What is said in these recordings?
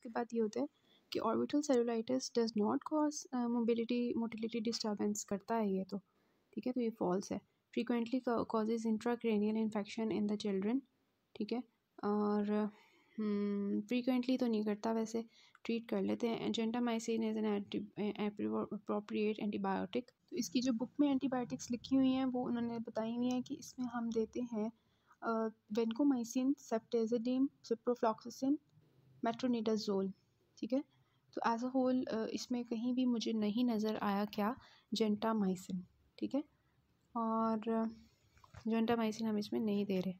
उसके बाद ये होता है कि orbital cellulitis does not cause mobility motility disturbance करता है ये तो ठीक है तो ये फॉल्स है frequently causes intracranial infection in the children ठीक है और फ्रीक्वेंटली हम्म, तो नहीं करता वैसे ट्रीट कर लेते हैं a gentamicin as an appropriate antibiotic तो इसकी जो बुक में एंटीबायोटिक्स लिखी हुई हैं वो उन्होंने बताई हुई हैं कि इसमें हम देते हैं वेनकोमाइसिन सेप्टेजिडीम सिप्रोफ्लॉक्सिन मेट्रोनिडाजोल ठीक है तो एज़ अ होल इसमें कहीं भी मुझे नहीं नज़र आया क्या जेंटामाइसिन ठीक है और जेंटामाइसिन हम इसमें नहीं दे रहे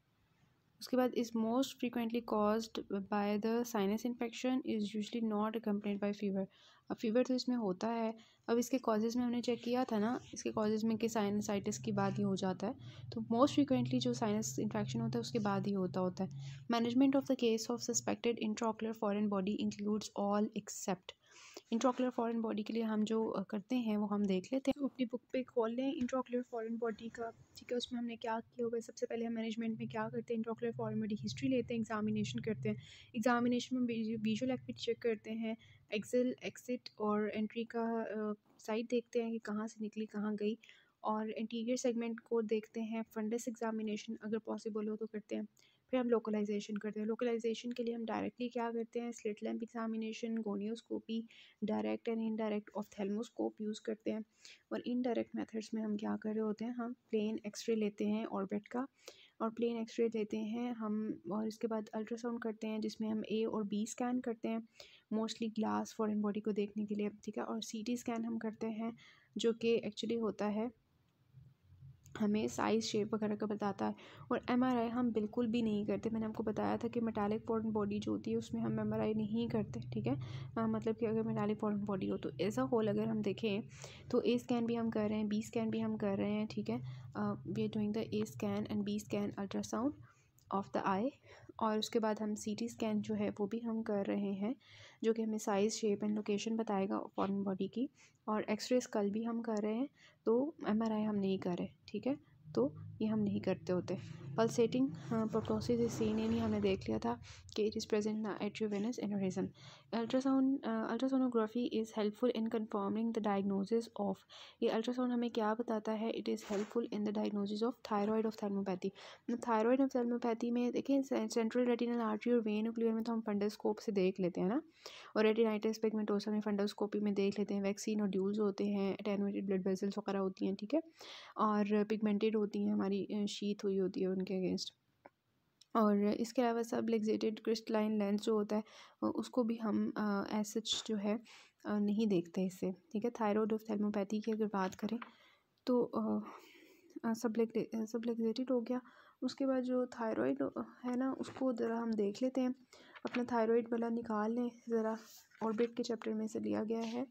उसके बाद is most frequently caused by the sinus infection is usually not complain by fever अब फीवर तो इसमें होता है अब इसके कॉजेज़ में हमने चेक किया था ना इसके कॉजेज़ में कि साइनसाइटिस के बाद ही हो जाता है तो मोस्ट फ्रिक्वेंटली जो साइनस इन्फेक्शन होता है उसके बाद ही होता होता है management of the case of suspected intraocular foreign body includes all except intraocular foreign body के लिए हम जो करते हैं वो हम देख लेते हैं तो अपनी बुक पे खोल लें इंट्रोकुलर फॉरेन बॉडी का ठीक है उसमें हमने क्या किया हुआ है सबसे पहले हम मैनेजमेंट में क्या करते हैं इंट्रोकुलर फॉरेन बॉडी हिस्ट्री लेते हैं एग्जामिनेशन करते हैं एग्जामिनेशन में विजुअल एक्टिव चेक करते हैं एक्सल एक्सिट और एंट्री का साइट देखते हैं कि कहाँ से निकली कहाँ गई और इंटीरियर सेगमेंट को देखते हैं फंडस एग्जामिनेशन अगर पॉसिबल हो तो करते हैं फिर हम लोकलाइजेशन करते हैं लोकलाइजेशन के लिए हम डायरेक्टली क्या करते हैं slit lamp examination gonioscopy direct and indirect ophthalmoscope use करते हैं और इनडायरेक्ट मेथड्स में हम क्या कर रहे होते हैं हम प्लेन एक्सरे लेते हैं ऑर्बिट का और प्लेन एक्सरे लेते हैं हम और इसके बाद अल्ट्रासाउंड करते हैं जिसमें हम ए और बी स्कैन करते हैं मोस्टली ग्लास फॉरन बॉडी को देखने के लिए ठीक है और सी टी स्कैन हम करते हैं जो कि एक्चुअली होता है हमें साइज़ शेप वगैरह का बताता है और एम हम बिल्कुल भी नहीं करते मैंने आपको बताया था कि मेटालिक फॉरन बॉडी जो होती है उसमें हम एम नहीं करते ठीक है आ, मतलब कि अगर मेटालिक फॉरन बॉडी हो तो एज अ होल अगर हम देखें तो ए स्कैन भी हम कर रहे हैं बी स्कैन भी हम कर रहे हैं ठीक है we are doing the A scan and B scan ultrasound of the eye और उसके बाद हम सी टी स्कैन जो है वो भी हम कर रहे हैं जो कि हमें साइज़ शेप एंड लोकेशन बताएगा फॉरन बॉडी की और एक्सरे कल भी हम कर रहे हैं तो एम आर आई हम नहीं कर रहे ठीक है तो ये हम नहीं करते होते पल्सेटिंग प्रोटोसिस हाँ, इस सीन यानी हमने देख लिया था कि it is present arteriovenous aneurysm ultrasound ultrasonography is helpful in confirming the diagnosis of ये अल्ट्रासाउंड हमें क्या बताता है it is helpful in the diagnosis of thyroid ophthalmopathy thyroid ophthalmopathy में देखिए सेंट्रल रेटिनल आर्टरी और vein nuclear में तो हम फंडोस्कोप से देख लेते हैं ना और रेटिनाइटिस पिगमेंटोसा में फंडोस्कोपी में देख लेते हैं वैक्सीन और ड्यूल्स होते हैं अटेनुएटेड ब्लड वेसल्स वगैरह होती हैं ठीक है और पिगमेंटेड होती हैं हमारी शीत हुई होती है के अगेंस्ट और इसके अलावा सब लेग्जेटेड क्रिस्टलाइन लेंस जो होता है उसको भी हम एसच जो है नहीं देखते इसे ठीक है थायरॉयड और थर्मोपैथी की अगर बात करें तो सब लेग सब लेग्जेटेड हो गया उसके बाद जो थायरॉयड है ना उसको ज़रा हम देख लेते हैं अपना थायरॉयड वाला निकाल लें ज़रा ऑर्बिट के चैप्टर में से लिया गया है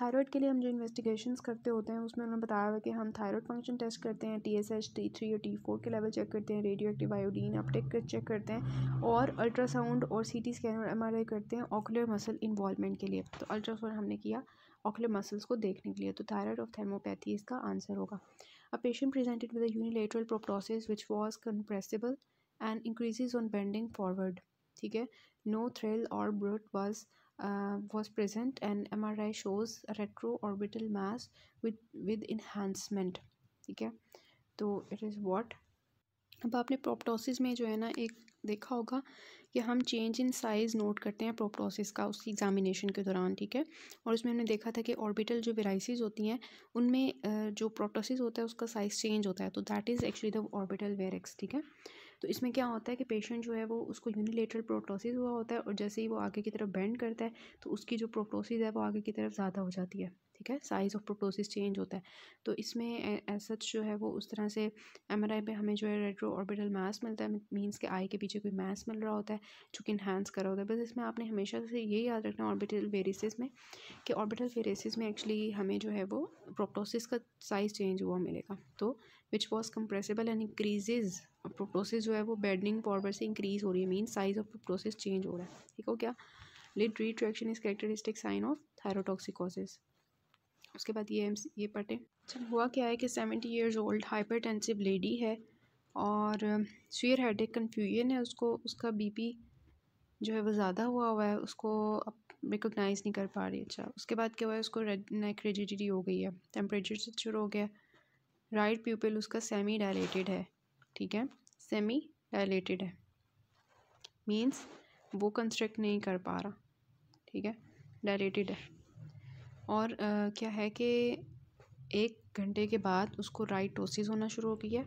थायराइड के लिए हम जो इन्वेस्टिगेशंस करते होते हैं उसमें उन्होंने बताया हुआ कि हम थायराइड फंक्शन टेस्ट करते हैं T S H T three और टी फोर के लेवल चेक करते हैं radioactive iodine uptake check करते हैं और अल्ट्रासाउंड और सी टी स्कैन और एम आर आई करते हैं ऑकुलर मसल इन्वॉलमेंट के लिए तो अल्ट्रासाउंड हमने किया ऑकुलर मसल्स को देखने के लिए तो थायराइड ऑफ थर्मोपैथी इसका आंसर होगा a patient presented with unilateral proptosis which was compressible and increases on bending forward ठीक है नो थ्रिल और bruit was uh, was present and MRI shows orbital mass with with enhancement ठीक है तो it is what अब आपने proptosis में जो है ना एक देखा होगा कि हम चेंज इन साइज़ नोट करते हैं प्रोपटोसिस का उसकी एग्जामिनेशन के दौरान ठीक है और उसमें हमने देखा था कि ऑर्बिटल जो वेराइसीज होती हैं उनमें uh, जो प्रोप्टोसिस होता है उसका साइज़ चेंज होता है तो that is actually the orbital varix ठीक है तो इसमें क्या होता है कि पेशेंट जो है वो उसको यूनिलेटरल प्रोटोसिस हुआ होता है और जैसे ही वो आगे की तरफ बेंड करता है तो उसकी जो प्रोटोसिस है वो आगे की तरफ ज़्यादा हो जाती है ठीक है साइज़ ऑफ प्रोटोसिस चेंज होता है तो इसमें ऐसा जो है वो उस तरह से एम आर आई पर हमें जो है रेट्रो ऑर्बिटल मास मिलता है मीन्स के आई के पीछे कोई मास मिल रहा होता है जो कि इन्हांस करा होता है बस इसमें आपने हमेशा से ये याद रखना ऑर्बिटल वेरिसिस में कि ऑर्बिटल वेरिसिस में एक्चुअली हमें जो है वो प्रोटोसिस का साइज़ चेंज हुआ मिलेगा तो which was compressible and increases proptosis जो है वो बेडनिंग पॉवर से इंक्रीज हो रही है mean size of proptosis change हो रहा है ठीक हो क्या lid retraction is characteristic sign of thyrotoxicosis उसके बाद ये ये पटे अच्छा हुआ क्या है कि seventy years old hypertensive lady है और स्वीयर हेड एक कन्फ्यूजन है उसको उसका बीपी जो है वो ज़्यादा हुआ हुआ है उसको अब रिकोगनाइज़ नहीं कर पा रही अच्छा उसके बाद क्या हुआ है उसको रेड नेक रेजिडिटी हो गई है टेम्परेचर शुरू हो गया राइट प्यूपिल उसका सेमी डायलेटेड है ठीक है सेमी डायलेटेड है मीन्स वो कंस्ट्रक्ट नहीं कर पा रहा ठीक है डायलेटेड है और आ, क्या है कि एक घंटे के बाद उसको राइट टोसिस होना शुरू हो गई है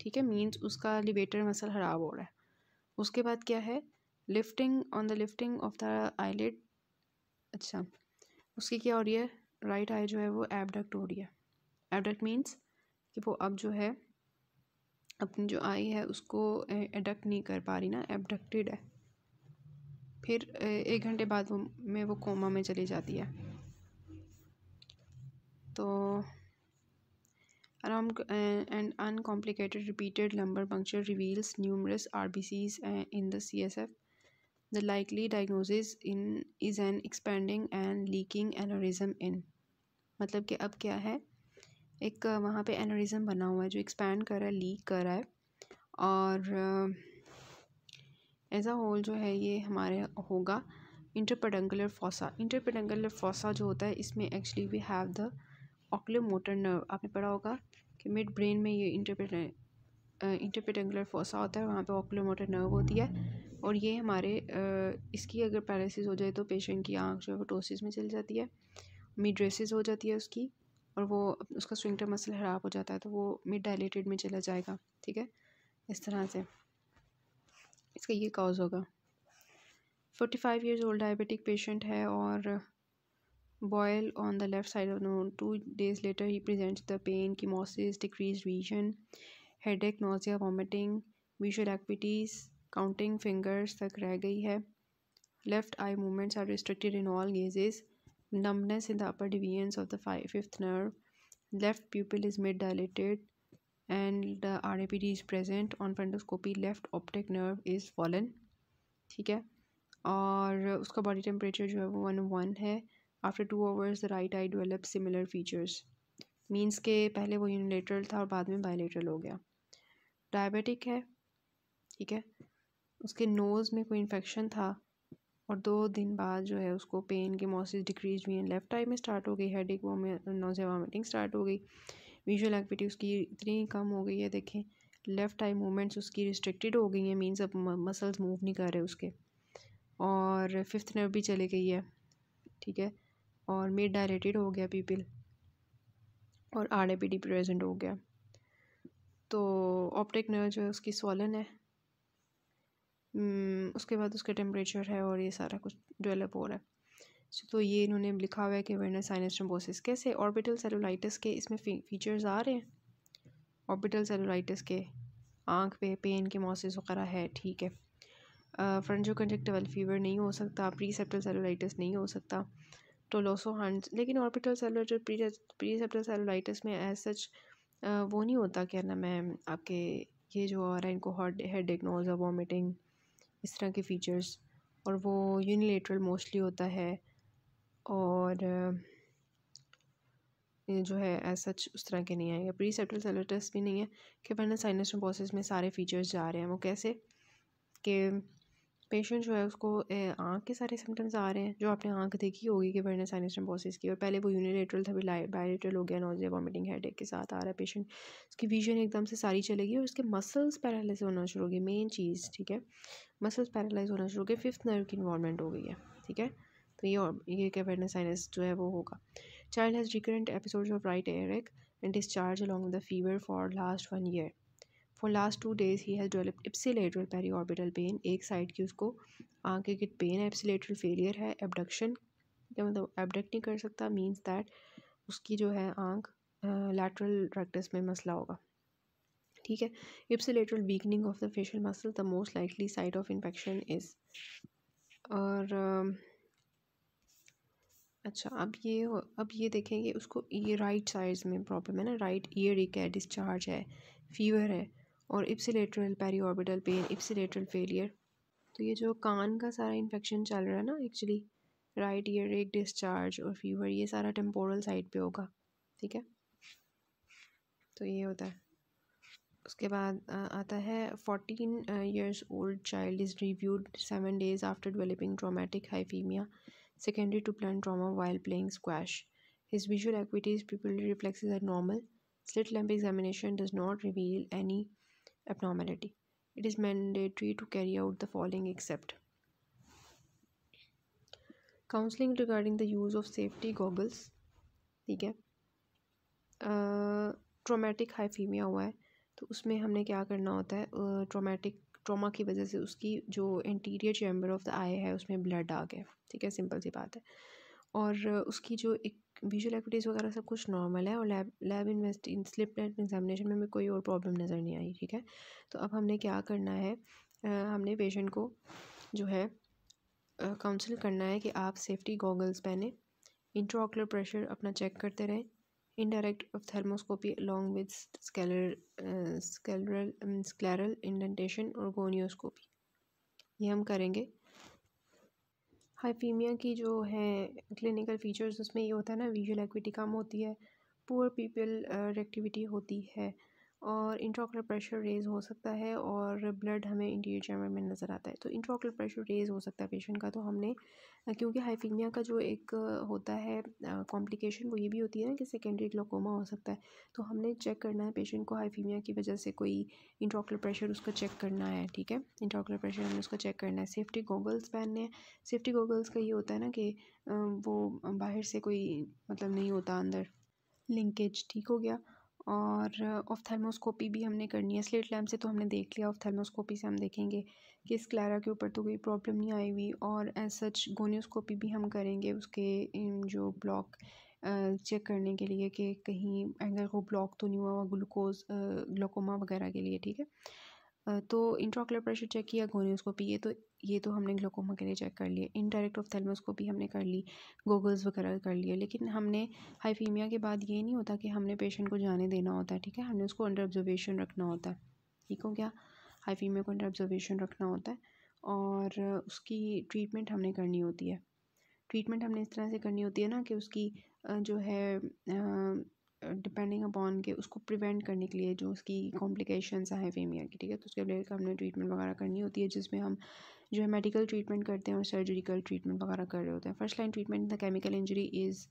ठीक है मीन्स उसका लिबेटर मसल ख़राब हो रहा है उसके बाद क्या है lifting on the lifting of the eyelid अच्छा उसकी क्या हो रही है राइट आई जो है वो एबडक्ट हो रही है एबडक्ट मीन्स कि वो अब जो है अपनी जो आई है उसको एडक्ट नहीं कर पा रही ना एबडक्टेड है फिर एक घंटे बाद वो में वो कोमा में चली जाती है तो आराम and uncomplicated repeated lumbar puncture reveals numerous R B Cs in the C S F the likely diagnosis in is an expanding and leaking aneurysm in मतलब कि अब क्या है एक वहाँ पे एनोरिज़म बना हुआ है जो एक्सपैंड कर रहा है लीक कर रहा है और एज अ होल जो है ये हमारे होगा इंटरपेडंगुलर फोसा इंटरपेडंगुलर फोसा जो होता है इसमें actually we have the motor nerve आपने पढ़ा होगा कि मिड ब्रेन में ये इंटरपेड इंटरपेडंगुलर फोसा होता है वहाँ पे मोटर नर्व होती है और ये हमारे इसकी अगर पैरालिसिस हो जाए तो पेशेंट की आँख जो है वो टोसिस में चल जाती है मिड्रेसिस हो जाती है उसकी और वो उसका स्विंगटर मसल ख़राब हो जाता है तो वो मिड डायलेटेड में चला जाएगा ठीक है इस तरह से इसका ये कॉज होगा forty five years old diabetic patient है और boil on the left side of nose two days later he present the pain chemosis decrease vision headache nausea vomiting visual activities counting fingers तक रह गई है left eye movements are restricted in all gazes numbness in the upper deviance of the five, fifth nerve left pupil is mid dilated and the RAPD is present on frontoscopy left optic nerve is fallen ठीक है और उसका body temperature जो है वो one one है after two hours the right eye develop similar features means के पहले वो यूनिलेटरल था और बाद में बायोलेटरल हो गया डायबिटिक है ठीक है उसके नोज़ में कोई इन्फेक्शन था और दो दिन बाद जो है उसको पेन के मोसिस डिक्रीज हुई लेफ़्ट आई में स्टार्ट हो गई हेड एक नोज़े वामिटिंग स्टार्ट हो गई विजुअल एक्टिविटी उसकी इतनी कम हो गई है देखें लेफ़्ट आई मूवमेंट्स उसकी रिस्ट्रिक्टेड हो गई हैं मीन्स अब मसल्स मूव नहीं कर रहे उसके और फिफ्थ नर्व भी चली गई है ठीक है और मिड डायरेटेड हो गया पीपल और R A P D present हो गया तो ऑप्टिक नर्व जो है उसकी सोलन है हम्म, उसके बाद उसका टेम्परेचर है और ये सारा कुछ डेवलप हो रहा है सो तो ये इन्होंने लिखा हुआ है कि वेनस साइनस ट्रम्बोसिस कैसे ऑर्बिटल सेलुलाइटिस के इसमें फीचर्स आ रहे हैं ऑर्बिटल सेलुलाइटिस के आँख पे पेन के मौसेस वगैरह है ठीक है फ्रंजो कंजक्टिवल फीवर नहीं हो सकता प्रीसेप्टल सेलुलाइटिस नहीं हो सकता टोलोसो तो हंड लेकिन ऑर्बिटल सेलुलर प्रीसेप्टल सेलुलाइटिस में एज सच वो नहीं होता क्या ना मैम आपके ये जो आ रहा है इनको हॉट हेड डिग्नोज वॉमिटिंग इस तरह के फ़ीचर्स और वो यूनिलेटरल मोस्टली होता है और जो है एज सच उस तरह के नहीं आएगा प्री सेप्टल सेलर टेस्ट भी नहीं है कि वरना साइनस में प्रोसेस में सारे फीचर्स जा रहे हैं वो कैसे कि पेशेंट जो है उसको आँख के सारे सिम्टम्स आ रहे हैं जो आपने आँख देखी होगी कि वरना साइनस ट्रम्बोसिस की और पहले वो यूनिलेटरल था बायोलेटरल हो गया नोजिया वॉमिटिंग हेड के साथ आ रहा है पेशेंट उसकी विजन एकदम से सारी चलेगी और उसके मसल्स पैरालाइज होना शुरू हो गई मेन चीज़ ठीक है मसल्स पैरालाइज होना शुरू हो गए फिफ्थ नर्व की इन्वॉलमेंट हो गई है ठीक है तो ये और ये अवेयरनेस साइनस जो है वो होगा child has recurrent episodes of right ache and discharge along the fever for last one year for last two days he has developed ipsilateral periorbital pain एक साइड की उसको आंखें की पेन है इप्सिलेटरल फेलियर है एबडक्शन क्या मतलब एबडक्ट नहीं कर सकता मीन्स दैट उसकी जो है आंख लैटरल रेक्टस में मसला होगा ठीक है ipsilateral weakening of the facial muscle the most likely site of infection is और अच्छा अब ये अब ये देखेंगे उसको ये राइट साइड में प्रॉब्लम है ना राइट ईयर एक है डिस्चार्ज है फीवर है और ipsilateral orbital pain ipsilateral failure तो ये जो कान का सारा इन्फेक्शन चल रहा है ना actually right ear ache discharge और फीवर ये सारा टेम्पोरल साइड पे होगा ठीक है तो ये होता है उसके बाद आता है fourteen years old child is reviewed seven days after developing traumatic hyphaema secondary to blunt trauma while playing squash His visual activities pupil reflexes are normal slit lamp examination does not reveal any abnormality. It is mandatory to carry out the following except counseling regarding the use of safety goggles ठीक है traumatic हाईफीमिया हुआ है तो उसमें हमने क्या करना होता है ट्रोमेटिक ट्रॉमा की वजह से उसकी जो interior chamber of the eye है उसमें ब्लड आ गया ठीक है सिंपल सी बात है और उसकी जो एक विजुअल एक्टिविटीज़ वगैरह सब कुछ नॉर्मल है और lab lab invest slit lab examination में हमें कोई और प्रॉब्लम नज़र नहीं आई ठीक है तो अब हमने क्या करना है आ, हमने पेशेंट को जो है काउंसिल करना है कि आप सेफ्टी गॉगल्स पहने इंट्रोकुलर प्रेशर अपना चेक करते रहें indirect ophthalmoscopy along with scleral scleral scleral indentation और गोनियोस्कोपी ये हम करेंगे हाइफ़ीमिया की जो है क्लिनिकल फीचर्स उसमें ये होता है ना विजुअल एक्विटी कम होती है पुअर पीपल रेक्टिविटी होती है और इंट्रोकुलर प्रेशर रेज़ हो सकता है और ब्लड हमें इंटीरियर चैम्बर में नज़र आता है तो इंट्रोकुलर प्रेशर रेज़ हो सकता है पेशेंट का तो हमने क्योंकि हाइफीमिया का जो एक होता है कॉम्प्लिकेशन वो ये भी होती है ना कि सेकेंडरी ग्लोकोमा हो सकता है तो हमने चेक करना है पेशेंट को हाइफीमिया की वजह से कोई इंट्रोकुलर प्रेशर उसका चेक करना है ठीक है इंट्राकुलर प्रेशर हमें उसका चेक करना है सेफ्टी गोगल्स पहनने हैं सेफ्टी गोगल्स का ये होता है ना कि वो बाहर से कोई मतलब नहीं होता अंदर लिंकेज ठीक हो गया और थर्मोस्कोपी भी हमने करनी है स्लेट लैम्प से तो हमने देख लिया थर्मोस्कोपी से हम देखेंगे कि इस क्लैरा के ऊपर तो कोई प्रॉब्लम नहीं आई हुई और एज सच गोनियोस्कोपी भी हम करेंगे उसके जो ब्लॉक चेक करने के लिए कि कहीं एंगल को ब्लॉक तो नहीं हुआ हुआ ग्लूकोज ग्लोकोमा वगैरह के लिए ठीक है तो इंट्राकुलर प्रेशर चेक किया गोनियोस्कोपी ये तो ये तो हमने ग्लोकोमा के लिए चेक कर लिए इनडायरेक्ट थेलमोस्कोपी हमने कर ली गोगल्स वगैरह कर लिए लेकिन हमने हाइफीमिया के बाद ये नहीं होता कि हमने पेशेंट को जाने देना होता है ठीक है हमने उसको अंडर ऑब्जर्वेशन रखना होता है ठीक हो गया हाइफीमिया को अंडर ऑब्जर्वेशन रखना होता है और उसकी ट्रीटमेंट हमने करनी होती है ट्रीटमेंट हमने इस तरह से करनी होती है ना कि उसकी जो है डिपेंडिंग अपॉन के उसको प्रिवेंट करने के लिए जो उसकी कॉम्प्लिकेशंस आए फेमियर की ठीक है तो उसके लिए हमने ट्रीटमेंट वगैरह करनी होती है जिसमें हम जो है मेडिकल ट्रीटमेंट करते हैं और सर्जिकल ट्रीटमेंट वगैरह कर रहे होते हैं first line treatment the chemical injury is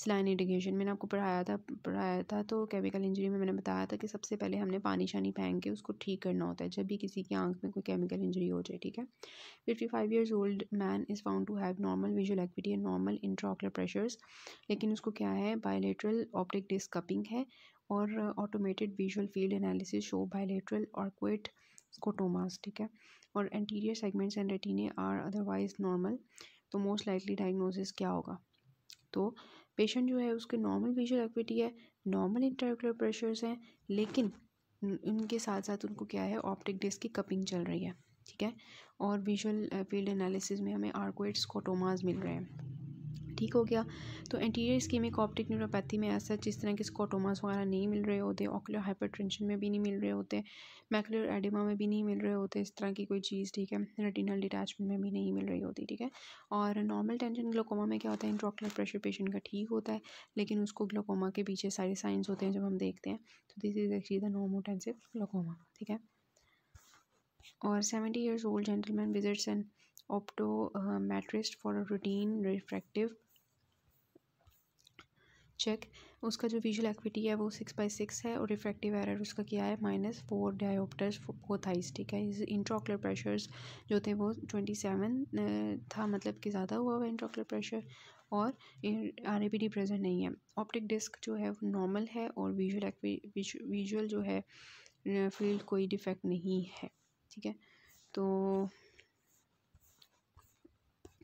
saline irrigation मैंने आपको पढ़ाया था पढ़ाया था तो केमिकल इंजरी में मैंने बताया था कि सबसे पहले हमने पानी शानी फेंक के उसको ठीक करना होता है जब भी किसी की आंख में कोई केमिकल इंजरी हो जाए ठीक है fifty five years old man is found to have normal visual activity and normal intraocular pressures लेकिन उसको क्या है बायोलेट्रल ऑप्टिक डिस्क कपिंग है और automated visual field analysis show bilateral और स्कोटोमास ठीक है और anterior segments and retinae are otherwise normal तो मोस्ट लाइकली डायग्नोसिस क्या होगा तो पेशेंट जो है उसके नॉर्मल विजुअल एक्टिविटी है नॉर्मल इंटरकुलर प्रेशर्स हैं लेकिन उनके साथ साथ उनको क्या है ऑप्टिक डिस्क की कपिंग चल रही है ठीक है और विजुअल फील्ड एनालिसिस में हमें आर्कोइड स्कोटोमाज मिल रहे हैं ठीक हो गया तो एंटीरियर स्कीमिक ऑप्टिक न्यूरोपैथी में ऐसा जिस तरह के स्कोटोमास वगैरह नहीं मिल रहे होते ऑकुलर हाइपरटेंशन में भी नहीं मिल रहे होते मैकुलर एडिमा में भी नहीं मिल रहे होते इस तरह की कोई चीज़ ठीक है रेटिनल डिटैचमेंट में भी नहीं मिल रही होती ठीक है और नॉर्मल टेंशन ग्लोकोमा में क्या होता है इंट्रोकुलर प्रेशर पेशेंट का ठीक होता है लेकिन उसको ग्लोकोमा के पीछे सारे साइंस होते हैं जब हम देखते हैं तो this is actually the normotensive glaucoma ठीक है और seventy years old gentleman visits an opto for for routine refractive check उसका जो विजुअल एक्विटी है वो सिक्स बाई सिक्स है और रिफ्रैक्टिव एरर उसका क्या है माइनस फोर डायोप्टर्स बहुत हाइस ठीक है इंट्रोकुलर प्रेशर्स जो थे वो ट्वेंटी सेवन uh, था मतलब कि ज़्यादा हुआ हुआ इंट्रोकुलर प्रेशर और आर ए डी प्रेजेंट नहीं है ऑप्टिक डिस्क जो है वो नॉर्मल है और विजुअल विजुअल जो है फील्ड uh, कोई डिफेक्ट नहीं है ठीक है तो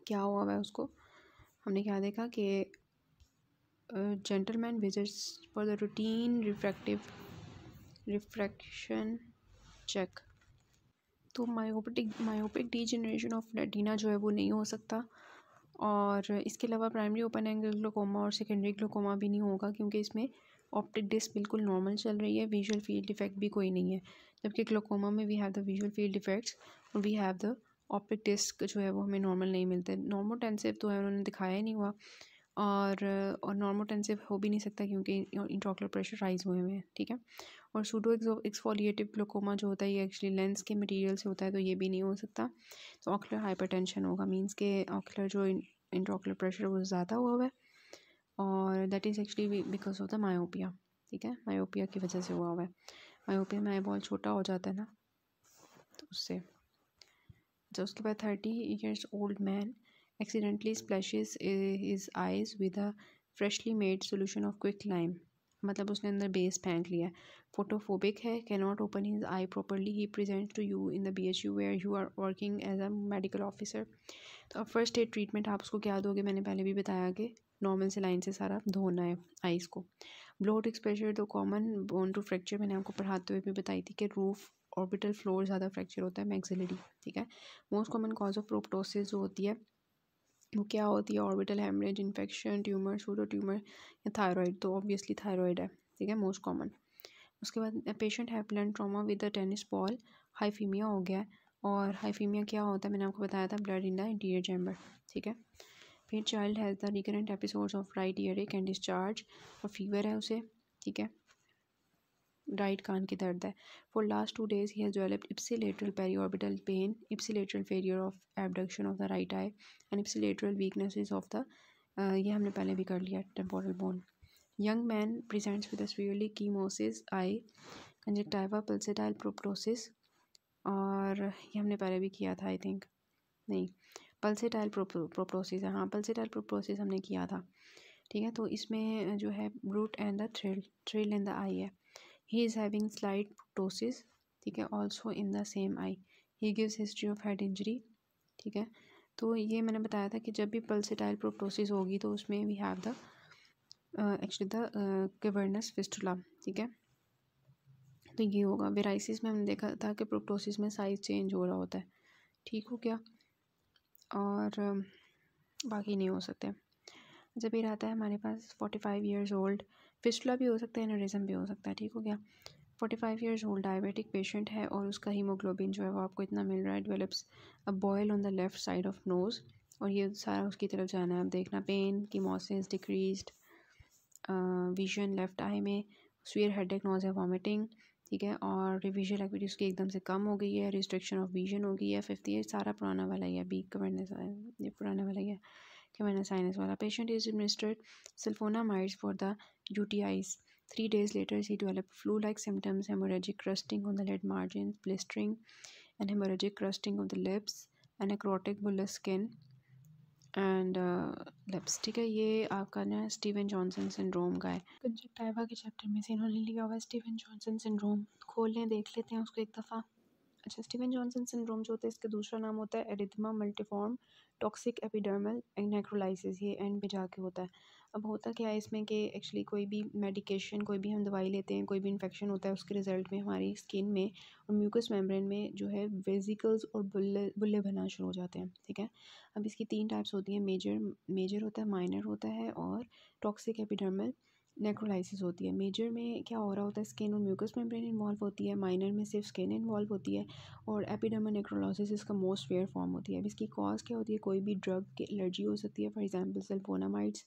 क्या हुआ हुआ है उसको हमने क्या देखा कि gentleman visits for the routine refractive refraction check तो myopic myopic generation of retina जो है वो नहीं हो सकता और इसके अलावा प्राइमरी ओपन एंगल ग्लोकोमा और सेकेंडरी ग्लोकोमा भी नहीं होगा क्योंकि इसमें ऑप्टिक डिस्क बिल्कुल नॉर्मल चल रही है विजुअल फील्ड इफेक्ट भी कोई नहीं है जबकि ग्लोकोमा में we have the visual field effects और we have the optic disc जो है वो हमें नॉर्मल नहीं मिलते नॉर्मोटेंसिव तो है उन्होंने दिखाया ही नहीं हुआ और और टेंसिव हो भी नहीं सकता क्योंकि इंट्रोकुलर प्रेशर राइज हुए हुए हैं ठीक है और सूडो एक्सो एक्सफोलिएटिव ग्लोकोमा जो होता है ये एक्चुअली लेंस के मटेरियल से होता है तो ये भी नहीं हो सकता तो हाइपर हाइपरटेंशन होगा मींस के ऑक्लर जो इंट्रोकुलर प्रेशर वो ज़्यादा हुआ हुआ है और that is actually because of the myopia ठीक है मायोपिया की वजह से हुआ हुआ है मायोपिया में आईबॉल छोटा हो जाता है ना तो उससे अच्छा उसके बाद thirty years old man accidentally splashes his eyes with a freshly made solution of quick lime मतलब उसने अंदर बेस फेंक लिया फोटोफोबिक है can not open his eye properly he present to you in the B H U where you are working as a medical officer तो अब first aid treatment आप उसको क्या दोगे मैंने पहले भी बताया कि नॉर्मल से लाइन से सारा धोना है आइस को ब्लोट एक्सप्रेशर तो कॉमन बोन टू फ्रैक्चर मैंने आपको पढ़ाते हुए भी बताई थी कि रूफ ऑर्बिटल फ्लोर ज़्यादा फ्रैक्चर होता है मैक्सिलरी ठीक है most common cause of proptosis जो होती है वो क्या होती है orbital haemorrhage infection tumour pseudo tumour या थायरॉयड तो ऑब्वियसली थायरॉयड है ठीक है मोस्ट कॉमन उसके बाद पेशेंट है blood trauma with the tennis ball hyphaema हो गया और हाईफीमिया क्या होता है मैंने आपको बताया था blood in the interior chamber ठीक है फिर child has the recurrent episodes of right ear ache and discharge और फीवर है उसे ठीक है राइट कान की दर्द है for last two days he has developed ipsilateral periorbital pain ipsilateral failure of abduction of the right eye and ipsilateral weaknesses of the ये हमने पहले भी कर लिया temporal bone young man presents with severely कीमोसिस eye conjunctiva pulsatile proptosis और ये हमने पहले भी किया था आई थिंक नहीं पल्सेटाइल प्रोप्टोसिस हाँ पल्सेटाइल प्रोप्टोसिस हमने किया था ठीक है तो इसमें जो है bruit and the thrill thrill in the eye है he is having slight ptosis ठीक है also in the same eye he gives history of head injury ठीक है तो ये मैंने बताया था कि जब भी पल्सिटाइल प्रोटोसिस होगी तो उसमें we have the actually the cavernous fistula ठीक है तो ये होगा वेराइसिस में हमने देखा था कि प्रोटोसिस में साइज़ चेंज हो रहा होता है ठीक हो क्या और बाकी नहीं हो सकते जब ये रहता है हमारे पास forty five years old fistula भी हो सकता है एनोरिज्म भी हो सकता है ठीक हो गया forty five years old diabetic patient है और उसका हीमोग्लोबिन जो है वो आपको इतना मिल रहा है develops a boil on the left side of nose और ये सारा उसकी तरफ जाना है अब देखना पेन की chemosis decrease vision left eye में स्वीयर हेड एक नोज है वॉमिटिंग ठीक है और रिविजन एक्टिविटी उसकी एकदम से कम हो गई है रिस्ट्रिक्शन ऑफ विजन हो गई है फिफ्थ ईयर सारा पुराना वाला ही है बीक कमेंट ये पुराना वाला ही है कैमेनासाइनस वाला patient is administered sulphonamides for the U T Is three days later he develop flu like symptoms haemorrhagic crusting on the lid margin blistering and haemorrhagic crusting of the lips and necrotic bullous skin and lips है ये आपका ना Steven Johnson syndrome का है conjunctiva के chapter में से इन्होंने लिया हुआ स्टीवन जॉनसन सिंड्रोम खोल लें देख लेते हैं उसको एक दफ़ा अच्छा स्टीवन जॉनसन सिंड्रोम जो होता है इसका दूसरा नाम होता है erythema multiforme toxic epidermal necrolysis ये एंड पे जाके होता है अब होता क्या है इसमें कि एक्चुअली कोई भी मेडिकेशन कोई भी हम दवाई लेते हैं कोई भी इन्फेक्शन होता है उसके रिजल्ट में हमारी स्किन में और म्यूकस मेम्ब्रेन में जो है वेजिकल्स और बुल्ले बुल्ले बनना शुरू हो जाते हैं ठीक है अब इसकी तीन टाइप्स होती हैं मेजर मेजर होता है माइनर होता है और टॉक्सिक एपिडर्मल नेक्रोलाइसिस होती है मेजर में क्या हो रहा होता है स्किन और म्यूकस मेम्ब्रेन इन्वॉल्व होती है माइनर में सिर्फ स्किन इन्वॉल्व होती है और एपिडर्मल नेक्रोलाइसिस इसका मोस्ट रेयर फॉर्म होती है अब इसकी कॉज क्या होती है कोई भी ड्रग की एलर्जी हो सकती है for example sulphonamides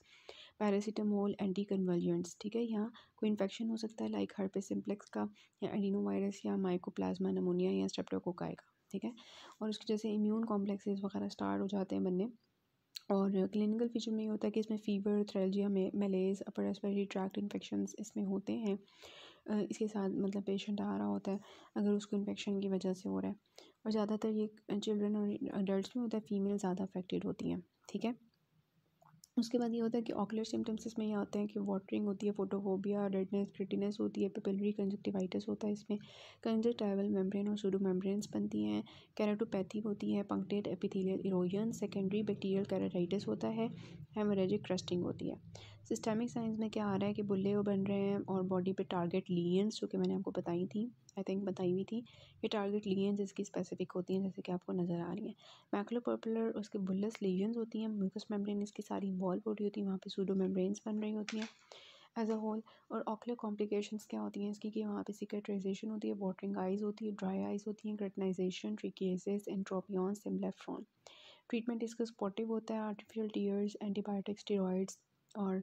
paracetamol anti convulsants ठीक है यहाँ कोई इन्फेक्शन हो सकता है लाइक हर्पे सिम्प्लेक्स का या वायरस या माइकोप्लाज्मा नमोनिया या स्टेप्टोकोकाई का ठीक है और उसकी जैसे इम्यून कॉम्प्लेक्सेज वगैरह स्टार्ट हो जाते हैं बनने और क्लिनिकल फीचर में ये होता है कि इसमें fever arthralgia malaise upper respiratory tract infection इसमें होते हैं इसके साथ मतलब पेशेंट आ रहा होता है अगर उसको इन्फेक्शन की वजह से हो रहा है और ज़्यादातर ये चिल्ड्रन और अडल्ट में होता है फ़ीमेल ज़्यादा अफेक्टेड होती हैं ठीक है उसके बाद ये होता है कि ऑकुलर सिम्टम्स इसमें यह होते हैं कि वाटरिंग होती है फोटोफोबिया रेडनेस क्रिटिनेस होती है पेपिलरी कंजक्टिवाइटिस होता है इसमें कंजक्टाइवल मेम्ब्रेन और सूडो मेम्ब्रेन्स बनती हैं कैराटोपैथी होती है punctate epithelial erosion secondary bacterial keratitis होता है हेमरेजिक क्रस्टिंग होती है सिस्टमिक साइंस में क्या आ रहा है कि बुल्ले वो बन रहे हैं और बॉडी पे टारगेट लियंस जो कि मैंने आपको बताई थी आई थिंक बताई हुई थी ये टारगेट लियंस इसकी स्पेसिफिक होती हैं जैसे कि आपको नज़र आ रही हैं मैक्लोपर्पुलर उसके बुल्लस लीजन्स होती हैं म्यूकस मेम्ब्रेन इसकी सारी इन्वॉल्व हो रही होती है वहाँ पर सूडो मेम्ब्रेन बन रही होती हैं एज अ होल और ऑकलर कॉम्प्लिकेशन क्या होती हैं इसकी कि वहाँ पर सिक्रेटाइजेशन होती है वाटरिंग आइज होती है ड्राई आइज होती हैं keratinisation trichiasis entropion symblepharon treatment इसका सपोर्टिव होता है आर्टिफिशियल टीयर्स एंटीबायोटिक्स टीरोइड्स और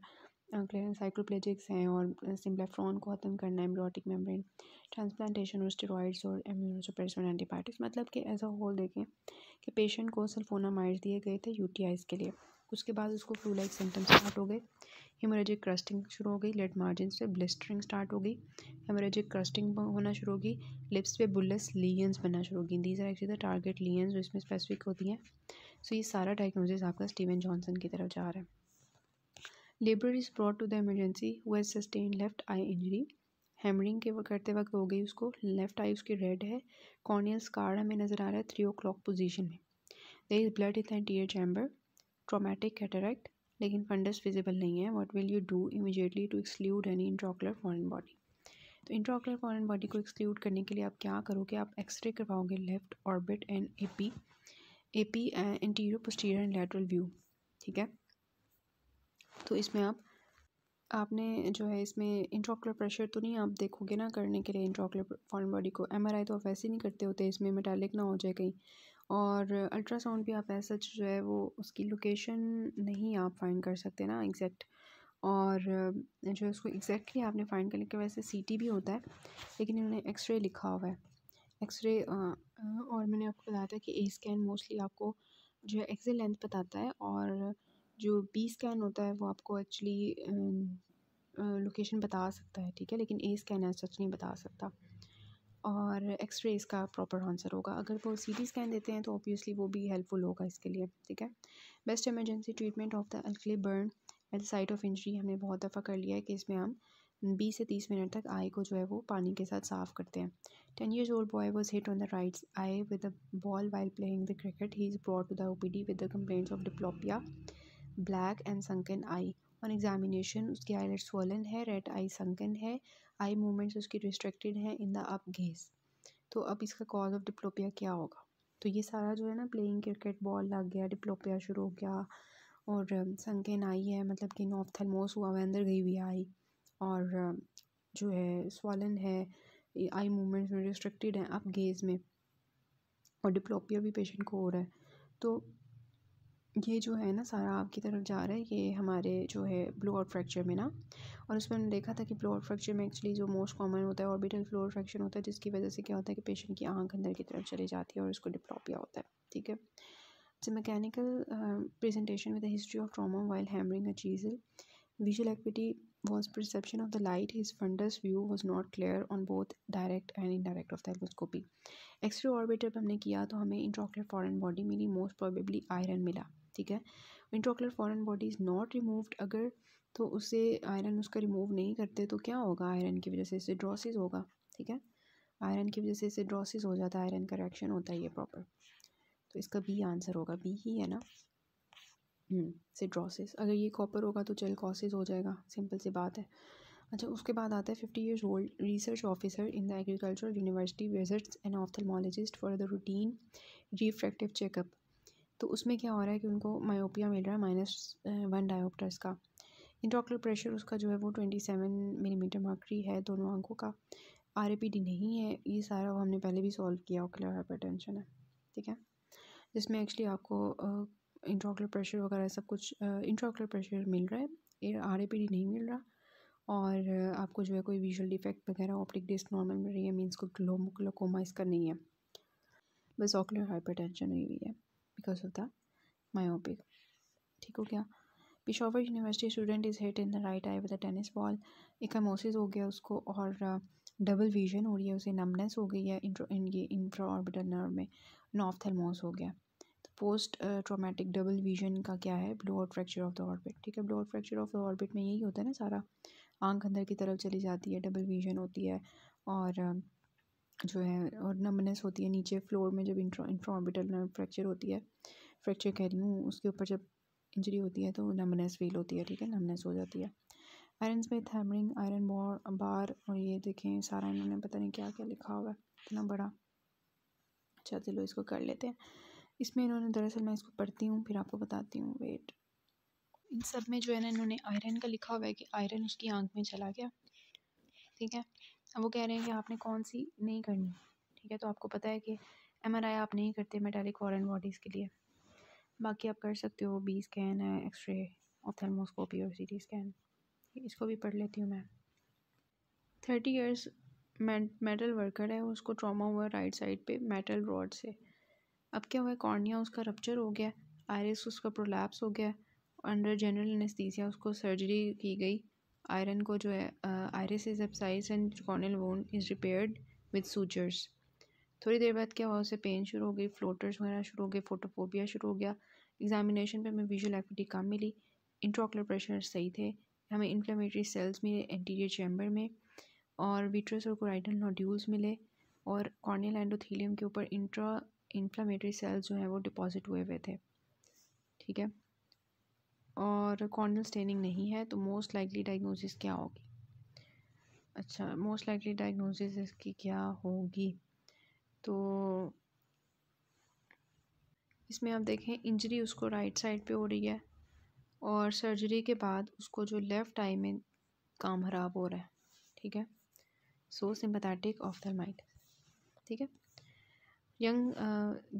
क्लेरन साइक्लोप्लेजिक्स हैं और सिम्प्लेफ्रॉन को ख़त्म करना है एम्ब्रियोटिक मेम्ब्रेन ट्रांसप्लांटेशन और स्टेरॉइड्स और एम्यूनोसुप्रेशन एंटीबायोटिक्स मतलब कि एज अ होल देखें कि पेशेंट को सल्फोनामाइड दिए गए थे यूटीआईज के लिए उसके बाद उसको फ्लू लाइक सिम्टम्स स्टार्ट हो गए हेमोरेजिक क्रस्टिंग शुरू हो गई लेड मार्जिन से ब्लिस्टरिंग स्टार्ट हो गई हेमोरेजिक क्रस्टिंग होना शुरू होगी लिप्स पे बुलेस लियंस बनना शुरू होगी these are actually the target lesions जो इसमें स्पेसिफिक होती हैं सो so, ये सारा डायग्नोसिस आपका स्टीवन जॉनसन की तरफ जा रहा है labour is brought to the emergency as sustain left eye injury hammering के करते वक्त हो गई उसको लेफ़्ट आई उसकी रेड है कॉर्नियल स्कार हमें नज़र आ रहा है थ्री ओ क्लॉक पोजीशन में there is blood anterior chamber traumatic cataract लेकिन फंडस विजिबल नहीं है what will you do immediately to exclude any intraocular foreign body तो इंट्रोकुलर फॉरन बॉडी को एक्सक्लूड करने के लिए आप क्या करोगे आप एक्सरे करवाओगे left orbit and A P A P and anterior posterior and lateral view ठीक है तो इसमें आप आपने जो है इसमें इंट्रोकुलर प्रेशर तो नहीं आप देखोगे ना करने के लिए इंट्रोकुलर फॉरन बॉडी को एम तो आप वैसे नहीं करते होते इसमें मेटालिक ना हो जाए कहीं और अल्ट्रासाउंड भी आप ऐसा जो है वो उसकी लोकेशन नहीं आप फाइंड कर सकते ना एग्जैक्ट और जो उसको एग्जैक्टली आपने फाइंड करने के वैसे सी भी होता है लेकिन इन्होंने एक्सरे लिखा हुआ है एक्सरे और मैंने आपको बताया था कि ए स्कैन मोस्टली आपको जो है एक्सरे लेंथ बताता है और जो बी स्कैन होता है वो आपको एक्चुअली लोकेशन बता सकता है ठीक है लेकिन ए स्कैन है सच नहीं बता सकता और एक्सरे इसका प्रॉपर आंसर होगा अगर वो सी टी स्कैन देते हैं तो ऑब्वियसली वो भी हेल्पफुल होगा इसके लिए ठीक है best emergency treatment of the alkali burn at site of injury हमने बहुत दफ़ा कर लिया है कि इसमें हम बीस से तीस मिनट तक आई को जो है वो पानी के साथ साफ़ करते हैं ten years old boy was hit on the right eye with the ball while playing the cricket he is brought to the O P D with the complaints of diplopia black and sunken eye on examination उसकी eyelid swollen है red eye sunken है eye movements उसकी restricted हैं in the up gauge तो अब इसका cause of diplopia क्या होगा तो ये सारा जो है ना प्लेइंग क्रिकेट बॉल लग गया डिप्लोपिया शुरू हो गया और संकेन um, आई है मतलब कि नॉफ थर्मोस हुआ हुआ अंदर गई हुई आई और um, जो है स्वालन है आई मूवमेंट्स में रिस्ट्रिक्टेड है अप गेज में और डिप्लोपिया भी पेशेंट को हो रहा है तो ये जो है ना सारा आपकी तरफ जा रहा है ये हमारे जो है ब्लू आउट फ्रैक्चर में ना और उसमें हमने देखा था कि ब्लू आउट फ्रैक्चर में एक्चुअली जो मोस्ट कॉमन होता है ऑर्बिटल फ्लोर फ्रैक्चर होता है जिसकी वजह से क्या होता है कि पेशेंट की आंख अंदर की तरफ चली जाती है और उसको डिप्लोपिया होता है ठीक है it's mechanical presentation with history of trauma while hammering a chisel visual activity perception of the light his fundus view was not clear on both direct and indirect of ophthalmoscopy X ray orbit पर हमने किया तो हमें intraocular foreign body मिली most probably iron मिला ठीक है intraocular foreign body is not removed अगर तो उसे आयरन उसका रिमूव नहीं करते तो क्या होगा आयरन की वजह से इसे ड्रॉसिस होगा ठीक है आयरन की वजह से इसे ड्रॉसिस हो जाता है आयरन का रिएक्शन होता है ये प्रॉपर तो इसका बी आंसर होगा बी ही है ना से हम्म, ड्रॉसिस अगर ये कॉपर होगा तो कॉसिस हो जाएगा सिंपल सी बात है अच्छा उसके बाद आता है fifty years old research officer in the agricultural university visits and ophthalmologist for the routine refractive checkup तो उसमें क्या हो रहा है कि उनको मायोपिया मिल रहा है माइनस वन डायोप्टर्स का इंट्रॉक्लर प्रेशर उसका जो है वो ट्वेंटी सेवन मिलीमीटर मर्करी है दोनों आंखों का आर नहीं है ये सारा वो हमने पहले भी सॉल्व किया हाइपर टेंशन है ठीक है जिसमें एक्चुअली आपको इंट्रोकुलर प्रेशर वगैरह सब कुछ इंट्रोकुलर प्रेशर मिल रहा है आर नहीं मिल रहा और आपको जो है कोई विजुअल डिफेक्ट वगैरह ऑप्टिक डिस्क नॉर्मल मिल रही है मीन्स को ग्लोमोकोमा इसका नहीं है बस ऑकुलर हाइपर हुई हुई है because of the myopic ठीक हो गया Peshawar university student is hit in the right eye with a tennis ball ecchymosis हो गया उसको और डबल uh, विजन हो रही है उसे नमनेस हो गई है इंट्रो इनकी इंट्रा ऑर्बिटल नर्व में नॉफ्थलमोस हो गया तो पोस्ट ट्रोमेटिक डबल विजन का क्या है blow out fracture of the orbit ठीक है blow out fracture of the orbit में यही होता है ना सारा आंख अंदर की तरफ चली जाती है डबल विजन होती है और um, जो है और नमनेस होती है नीचे फ्लोर में जब इंट्रो इंफ्रॉम्बिटल नर्व फ्रैक्चर होती है फ्रैक्चर कह रही हूँ उसके ऊपर जब इंजरी होती है तो नमनेस फील होती है ठीक है नमनेस हो जाती है आयरन में थैमरिंग आयरन बॉर बार और ये देखें सारा इन्होंने पता नहीं क्या क्या लिखा हुआ है इतना बड़ा अच्छा चलो इसको कर लेते हैं इसमें इन्होंने दरअसल मैं इसको पढ़ती हूँ फिर आपको बताती हूँ वेट इन सब में जो है ना इन्होंने आयरन का लिखा हुआ है कि आयरन उसकी आंख में चला गया ठीक है अब वो कह रहे हैं कि आपने कौन सी नहीं करनी ठीक है तो आपको पता है कि एम आर आई आप नहीं करते मेटेलिक फॉरन बॉडीज़ के लिए बाकी आप कर सकते हो बी स्कैन है एक्सरे और थर्मोस्कोपी और सी टी स्कैन इसको भी पढ़ लेती हूँ मैं थर्टी ईयर्स मेटल वर्कर है उसको ट्रॉमा हुआ राइट साइड पे मेटल रॉड से अब क्या हुआ कॉर्निया उसका रप्चर हो गया आयरस उसका प्रोलैप्स हो गया अंडर जनरल एनेस्थीसिया उसको सर्जरी की गई आयरन को जो है आयरिस इज एपसाइज and corneal wound is repaired with sutures थोड़ी देर बाद क्या हुआ उसे पेन शुरू हो गई फ्लोटर्स वगैरह शुरू हो गए फोटोफोबिया शुरू हो गया एग्जामिनेशन पे हमें विजुअल एक्टिविटी कम मिली इंट्रोकुलर प्रेशर सही थे हमें इन्फ्लेमेटरी सेल्स मिले एंटीरियर चैम्बर में और विट्रस और कोराइटल नोड्यूल्स मिले और कॉर्नियल एंडोथीलियम के ऊपर इंट्रा इन्फ्लामेटरी सेल्स जो हैं वो डिपॉजिट हुए हुए थे ठीक है और कॉर्नल स्टेनिंग नहीं है तो मोस्ट लाइकली डायग्नोसिस क्या होगी अच्छा मोस्ट लाइकली डायग्नोसिस इसकी क्या होगी तो इसमें आप देखें इंजरी उसको राइट साइड पे हो रही है और सर्जरी के बाद उसको जो लेफ़्ट आई में काम खराब हो रहा है ठीक है सो सिम्पथेटिक माइंड ठीक है यंग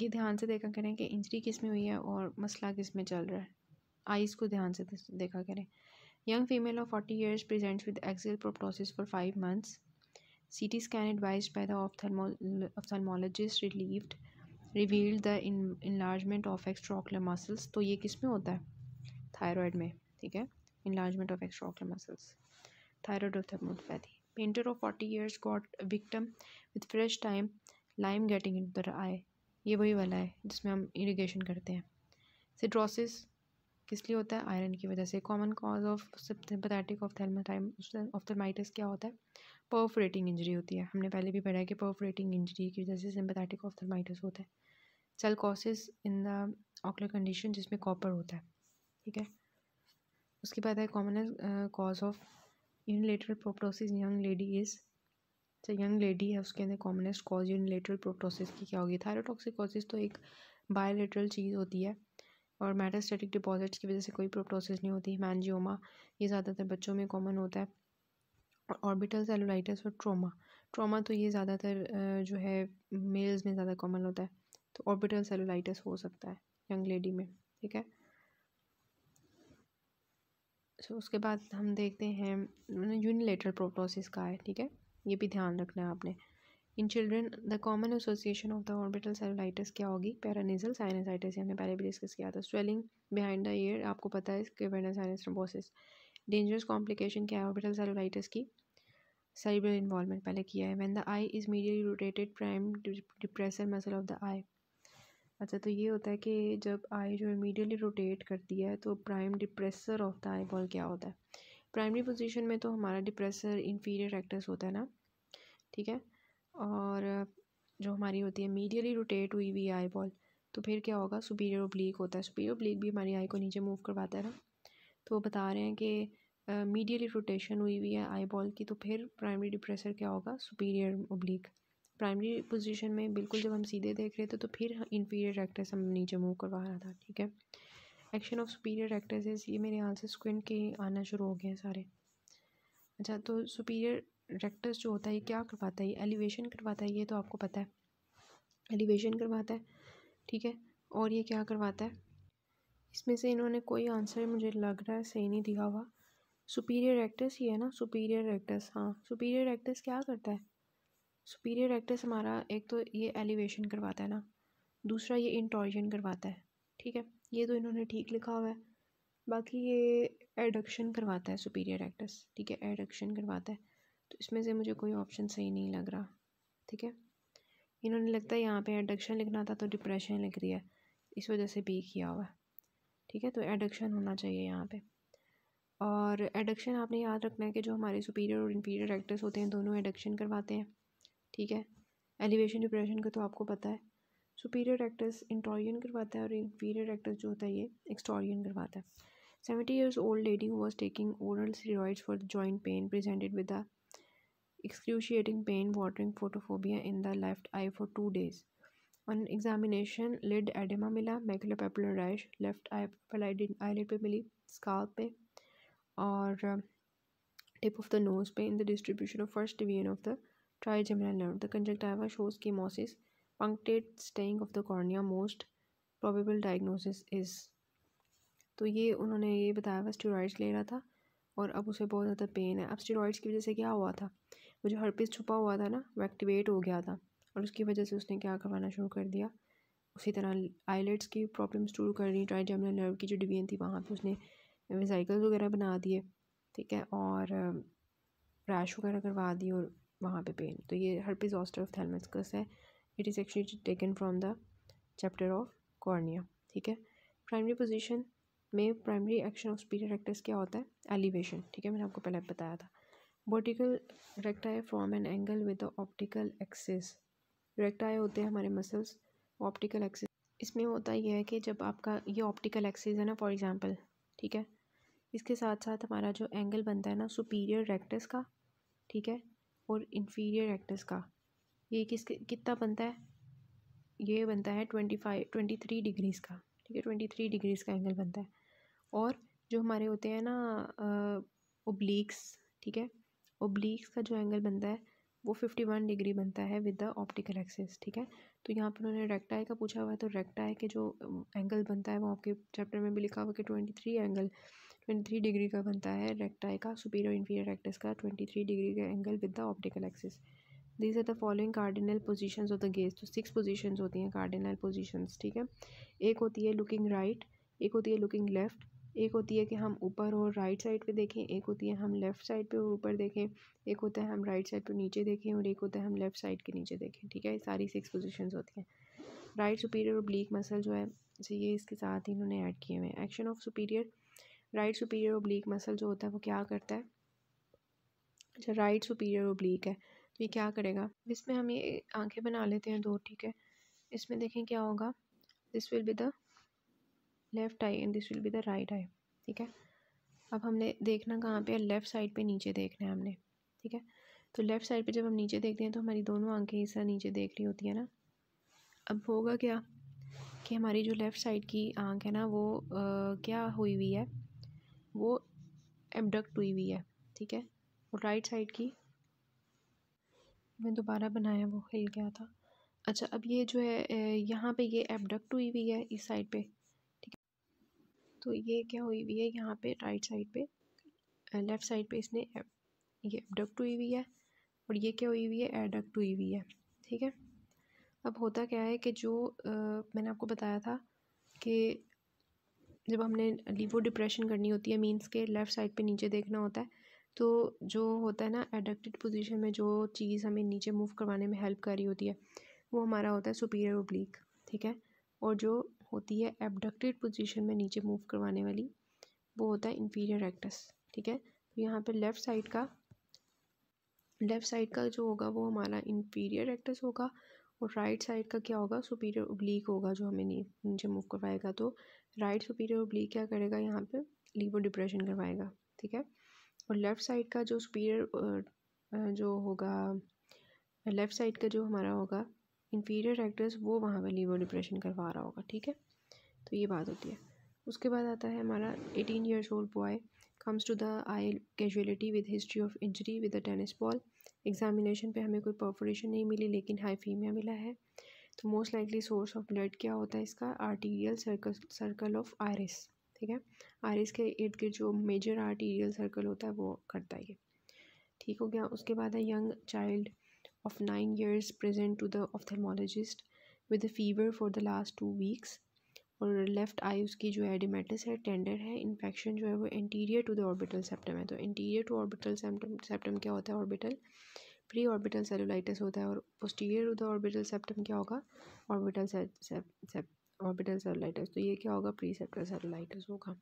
ये ध्यान से देखा करें कि इंजरी किस में हुई है और मसला किस में चल रहा है आइज़ को ध्यान से देखा करें young female of forty years presents with axial proptosis for five months C T scan advise by the ophthalmologist relieved revealed the enlargement of extraocular muscles तो ये किस में होता है थायरॉयड में ठीक है enlargement of extraocular muscles thyroid ophthalmopathy painter of forty years got victim victim fresh time lime getting in into the ये वही वाला है जिसमें हम इरीगेशन करते हैं सिट्रोसिस किस लिए होता है आयरन की वजह से common cause of ophthalmitis क्या होता है पर्फरेटिंग इंजरी होती है हमने पहले भी पढ़ा है कि पर्फरेटिंग इंजरी की वजह से ऑफ थर्माइटिस होता है chalcosis in the ocular condition जिसमें कॉपर होता है ठीक है उसके बाद है common cause of unilateral proptosis young lady is जो यंग लेडी है उसके अंदर कॉमनेस्ट कॉज यूनिलेटरल प्रोप्टोसिस की क्या होगी थायरोटॉक्सिकोसिस तो एक बायोलेटरल चीज़ होती है और मेटास्टेटिक डिपॉजिट्स की वजह से कोई प्रोटोसिस नहीं होती मैनजियोमा ये ज़्यादातर बच्चों में कॉमन होता है और ऑर्बिटल सेलोलाइटिस और ट्रोमा ट्रोमा तो ये ज़्यादातर जो है मेल्स में ज़्यादा कॉमन होता है तो ऑर्बिटल सेलोलाइटिस हो सकता है यंग लेडी में ठीक है सो उसके बाद हम देखते हैं यूनिलेटरल प्रोटोसिस का है ठीक है ये भी ध्यान रखना है आपने in children the common association of the orbital cellulitis क्या होगी पैरानिजल साइनसाइटिस हमने पहले भी डिस्कस किया था स्वेलिंग बिहाइंड द ईयर आपको पता है इसके साइनस ट्रोबोसिस डेंजरस कॉम्प्लिकेशन क्या है ऑर्बिटल सेलुलाइटिस की सेरिब्रल इन्वॉल्वमेंट पहले किया है when the eye is medially rotated prime depressor muscle of the eye अच्छा तो ये होता है कि जब आई जो इमीडियली रोटेट करती है तो prime depressor of the eyeball क्या होता है प्राइमरी पोजिशन में तो हमारा डिप्रेसर इन्फीरियर एक्टर्स होता है ना ठीक है और जो हमारी होती है मीडियली रोटेट हुई हुई आई बॉल तो फिर क्या होगा सुपीरियर ओब्लिक होता है सुपीरियर ओब्लिक भी हमारी आई को नीचे मूव करवाता है ना तो वो बता रहे हैं कि मीडियली रोटेशन हुई हुई है आई बॉल की तो फिर प्राइमरी डिप्रेसर क्या होगा सुपीरियर ओब्लिक प्राइमरी पोजिशन में बिल्कुल जब हम सीधे देख रहे थे तो फिर इन्फीरियर रेक्टस हम नीचे मूव करवा रहा था ठीक है एक्शन ऑफ सुपीरियर रेक्टसेस ये मेरे यहाँ से स्क्विंट के आना शुरू हो गए हैं सारे अच्छा तो सुपीरियर रेक्टस जो होता है ये क्या करवाता है ये एलिवेशन करवाता है ये तो आपको पता है एलिवेशन करवाता है ठीक है और ये क्या करवाता है इसमें से इन्होंने कोई आंसर मुझे लग रहा है सही नहीं दिया हुआ सुपीरियर रेक्टस ही है ना सुपीरियर रेक्टस हाँ सुपीरियर रेक्टस क्या करता है सुपीरियर रेक्टस हमारा एक तो ये एलिवेशन करवाता है ना दूसरा ये इंटॉर्जन करवाता है ठीक है ये तो इन्होंने ठीक लिखा हुआ है बाकी ये एडक्शन करवाता है सुपीरियर रेक्टस ठीक है एडक्शन करवाता है इसमें से मुझे कोई ऑप्शन सही नहीं लग रहा ठीक है इन्होंने लगता है यहाँ पे एडक्शन लिखना था तो डिप्रेशन लिख रही है इस वजह से बी किया हुआ है ठीक है तो एडक्शन होना चाहिए यहाँ पे और एडक्शन आपने याद रखना है कि जो हमारे सुपीरियर और इन्फीरियर एक्टर्स होते हैं दोनों एडक्शन करवाते हैं ठीक है एलिवेशन डिप्रेशन का तो आपको पता है सुपीरियर एक्टर्स इंटोरियन करवाता है और इन्फीरियर एक्टर्स जो होता है ये एक्सटोरियन करवाता है seventy years old lady who was taking oral steroids for joint pain presented with the excruciating pain watering photophobia in the left eye for two days. On examination, lid edema मिला macular papular rash left eye eyelid पे मिली scalp पे और tip of the nose पे in the distribution of first division of the trigeminal nerve. The conjunctiva shows chemosis, punctate staining of the cornea. Most probable diagnosis is तो ये उन्होंने ये बताया हुआ स्टेरॉइड्स ले रहा था और अब उसे बहुत ज़्यादा पेन है अब स्टेरॉइड्स की वजह से क्या हुआ था वो जो हर्पिस छुपा हुआ था ना वो एक्टिवेट हो गया था और उसकी वजह से उसने क्या करवाना शुरू कर दिया उसी तरह आईलेट्स की प्रॉब्लम शुरू कर दी ट्राई जर्मिनल नर्व की जो डिवीजन थी वहाँ पर उसने वेसाइकल्स वगैरह बना दिए ठीक है और रैश वगैरह करवा दिए और वहाँ पे पेन तो ये पीज ऑस्टर ऑफ थैलमस्कस है it is actually taken from the chapter of cornea ठीक है प्राइमरी पोजीशन में primary action of speed actors क्या होता है एलिवेशन ठीक है मैंने आपको पहले बताया था vertical recti form an angle with the optical axis recti होते हैं हमारे मसल्स ऑप्टिकल एक्सिस इसमें होता यह है कि जब आपका ये ऑप्टिकल एक्सिस है ना फॉर एग्जांपल ठीक है इसके साथ साथ हमारा जो एंगल बनता है ना सुपीरियर रेक्टस का ठीक है और इन्फीरियर रेक्टस का ये किसके कितना बनता है ये बनता है twenty five twenty three degrees का ठीक है ट्वेंटी थ्री डिग्रीज़ का एंगल बनता है और जो हमारे होते हैं ना ओब्लिक्स ठीक है ओब्लीक्स का जो एंगल बनता है वो फिफ्टी वन डिग्री बनता है विद द ऑप्टिकल एक्सिस ठीक है तो यहाँ पर उन्होंने रेक्टाई का पूछा हुआ है तो रेक्टाई के जो एंगल बनता है वो आपके चैप्टर में भी लिखा हुआ कि twenty three angle twenty three degree का बनता है रेक्टाई का सुपीरियर इन्फीरियर रेक्टस का ट्वेंटी थ्री डिग्री का angle with the optical axis these are the following cardinal position of the gaze तो सिक्स पोजिशन होती हैं कार्डिनल पोजिशन ठीक है एक होती है लुकिंग राइट right, एक होती है लुकिंग लेफ्ट एक होती है कि हम ऊपर और राइट साइड पे देखें एक होती है हम लेफ़्ट साइड पे और ऊपर देखें एक होता है हम राइट साइड पे नीचे देखें और एक होता है हम लेफ़्ट साइड के नीचे देखें ठीक है सारी सिक्स पोजीशंस होती हैं राइट सुपीरियर और ब्लीक मसल जो है जी ये इसके साथ ही इन्होंने ऐड किए हुए हैं action of superior right superior और ब्लीक मसल जो होता है वो क्या करता है अच्छा राइट सुपीरियर और ब्लीक है तो ये क्या करेगा इसमें हम ये आँखें बना लेते हैं दो ठीक है इसमें देखें क्या होगा this will be the left eye and this will be the right eye ठीक है अब हमने देखना कहाँ पे है लेफ़्ट साइड पे नीचे देखना है हमने ठीक है तो लेफ़्ट साइड पे जब हम नीचे देखते हैं तो हमारी दोनों आंखें इस तरह नीचे देख रही होती है ना अब होगा क्या कि हमारी जो लेफ़्ट साइड की आंख है ना वो आ, क्या हुई हुई है वो एबडक्ट हुई हुई है ठीक है और राइट साइड की मैं दोबारा बनाया वो हिल गया था अच्छा अब ये जो है यहाँ पे ये एबडक्ट हुई हुई है इस साइड पे तो ये क्या हुई हुई है यहाँ पे राइट साइड पे लेफ़्ट साइड पे इसने ये एबडक्ट हुई हुई है और ये क्या हुई हुई है एडक्ट हुई हुई है ठीक है अब होता क्या है कि जो आ, मैंने आपको बताया था कि जब हमने लिवो डिप्रेशन करनी होती है मींस के लेफ़्ट साइड पे नीचे देखना होता है तो जो होता है ना एडक्टेड पोजीशन में जो चीज़ हमें नीचे मूव करवाने में हेल्प कर रही होती है वो हमारा होता है सुपीरियर ओब्लिक ठीक है और जो होती है एबडक्टेड पोजीशन में नीचे मूव करवाने वाली वो होता है इन्फीरियर रेक्टस ठीक है तो यहाँ पे लेफ़्ट साइड का लेफ़्ट साइड का जो होगा वो हमारा इन्फीरियर रेक्टस होगा और राइट साइड का क्या होगा सुपीरियर ओब्लिक होगा जो हमें नीचे मूव करवाएगा तो राइट सुपीरियर ओब्लिक क्या करेगा यहाँ पे लीवो डिप्रेशन करवाएगा ठीक है और लेफ़्ट साइड का जो सुपीरियर जो होगा लेफ़्ट साइड का जो हमारा होगा इंफीरियर एक्टर्स वो वहाँ पर लीवर डिप्रेशन करवा रहा होगा ठीक है तो ये बात होती है उसके बाद आता है हमारा eighteen years old boy comes to the eye casualty with history of injury with a tennis ball examination पे हमें कोई परफोरेशन नहीं मिली लेकिन फीमिया मिला है तो most likely source of blood क्या होता है इसका arterial circle circle of iris ठीक है आयरिस के इर्द गिर्द जो मेजर आर्टीरियल सर्कल होता है वो करता है ये ठीक हो गया उसके बाद है young child of 9 years present to the ophthalmologist with a fever for the last two weeks और लेफ़्ट आई उसकी जो एडिमेटिस है टेंडर है इन्फेक्शन जो है वो interior to the orbital septum है तो interior to orbital septum septum क्या होता है ऑर्बिटल प्री ऑर्बिटल सेलुलाइटिस होता है और posterior to the orbital septum क्या होगा ऑर्बिटल ऑर्बिटल सेलुलाइटिस तो ये क्या होगा प्री सेप्टल सेलुलाइटिस होगा